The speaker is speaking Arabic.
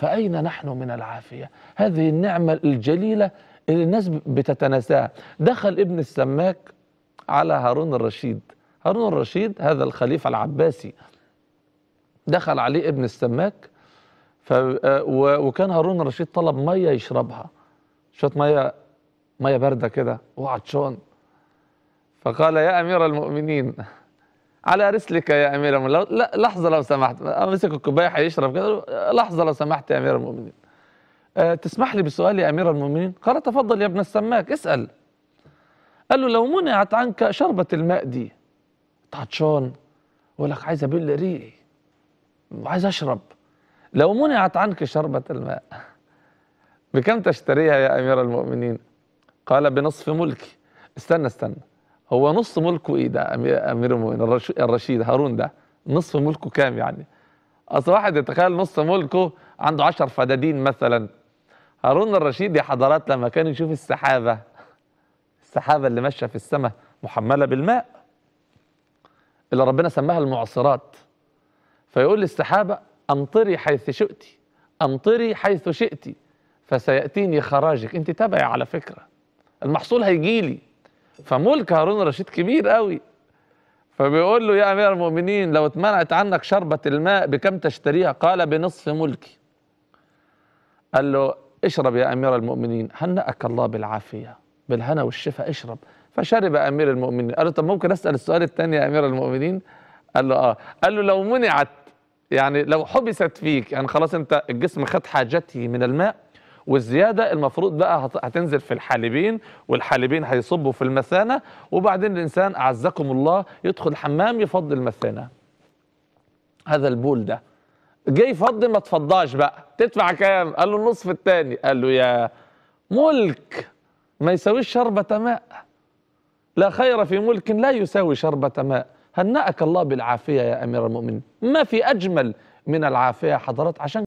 فأين نحن من العافية هذه النعمة الجليلة اللي الناس بتتناساها دخل ابن السماك على هارون الرشيد هارون الرشيد هذا الخليفة العباسي دخل عليه ابن السماك ف... وكان هارون الرشيد طلب مية يشربها شوية مية مية باردة كده وعطشان فقال يا أمير المؤمنين على رسلك يا امير المؤمنين لحظه لو سمحت امسك الكوبايه حيشرب كده لحظه لو سمحت يا امير المؤمنين آه، تسمح لي بسؤال يا امير المؤمنين قال تفضل يا ابن السماك اسال قال له لو منعت عنك شربة الماء دي عطشان يقول لك عايز ابل ريقي عايز اشرب لو منعت عنك شربة الماء بكم تشتريها يا امير المؤمنين قال بنصف ملكي استنى استنى هو نص ملكه ايه ده امير المؤمنين الرشيد هارون ده نصف ملكه كام يعني اصل واحد يتخيل نص ملكه عنده عشر فدادين مثلا هارون الرشيد يا حضرات لما كان يشوف السحابه السحابه اللي ماشيه في السماء محمله بالماء اللي ربنا سماها المعصرات فيقول للسحابه امطري حيث شئتي امطري حيث شئتي فسياتيني خراجك انت تبعي على فكره المحصول هيجي لي فملك هارون الرشيد كبير قوي فبيقول له يا امير المؤمنين لو اتمنعت عنك شربة الماء بكم تشتريها قال بنصف ملكي قال له اشرب يا امير المؤمنين هنأك الله بالعافية بالهنا والشفاء اشرب فشرب امير المؤمنين قال له طب ممكن اسال السؤال الثاني يا امير المؤمنين قال له اه قال له لو منعت يعني لو حبست فيك يعني خلاص انت الجسم خد حاجته من الماء والزياده المفروض بقى هتنزل في الحالبين والحالبين هيصبوا في المثانه وبعدين الانسان اعزكم الله يدخل الحمام يفضي المثانه هذا البول ده جه يفضي ما تفضاش بقى تدفع كام قال له النصف الثاني قال له يا ملك ما يساويش شربة ماء لا خير في ملك لا يساوي شربة ماء هنأك الله بالعافية يا أمير المؤمنين ما في أجمل من العافية حضرات عشان